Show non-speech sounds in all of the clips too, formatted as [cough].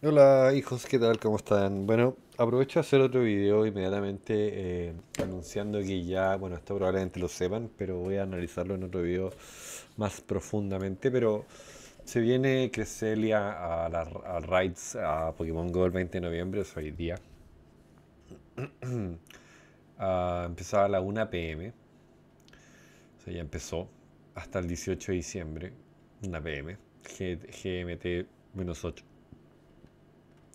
Hola hijos, ¿qué tal? ¿Cómo están? Bueno, aprovecho a hacer otro video inmediatamente eh, anunciando que ya, bueno, esto probablemente lo sepan, pero voy a analizarlo en otro video más profundamente, pero se viene Cresselia a, las a Raids a Pokémon GO el 20 de noviembre, es hoy día. [clears throat] Ah, empezaba a la 1 pm, o sea, ya empezó, hasta el 18 de diciembre, 1 pm, GMT-8.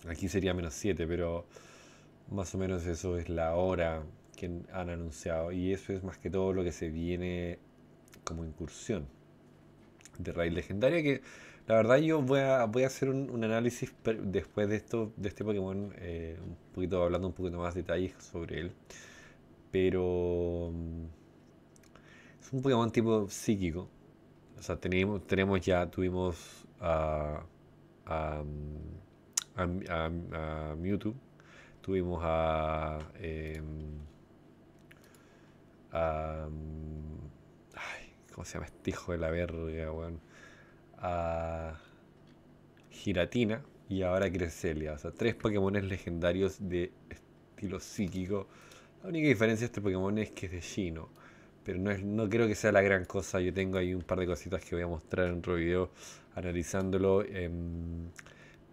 Aquí sería menos 7, pero más o menos eso es la hora que han anunciado. Y eso es más que todo lo que se viene como incursión de raíz legendaria. Que la verdad yo voy a, voy a hacer un, análisis después de esto de este Pokémon, eh, un poquito hablando un poquito más detalles sobre él. Pero mm, es un Pokémon tipo psíquico. O sea, tenemos, tenemos ya, tuvimos a mm, a, Mewtwo, tuvimos a. Em, a em, ay, ¿Cómo se llama este hijo de la verga, A. Giratina y ahora Cresselia. O sea, tres pokémones legendarios de estilo psíquico. La única diferencia de este Pokémon es que es de Shino. Pero no, es, no creo que sea la gran cosa. Yo tengo ahí un par de cositas que voy a mostrar en otro video analizándolo. Em,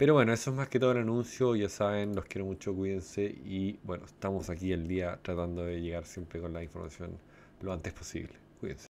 pero bueno, eso es más que todo el anuncio. Ya saben, los quiero mucho, cuídense. Y bueno, estamos aquí el día tratando de llegar siempre con la información lo antes posible. Cuídense.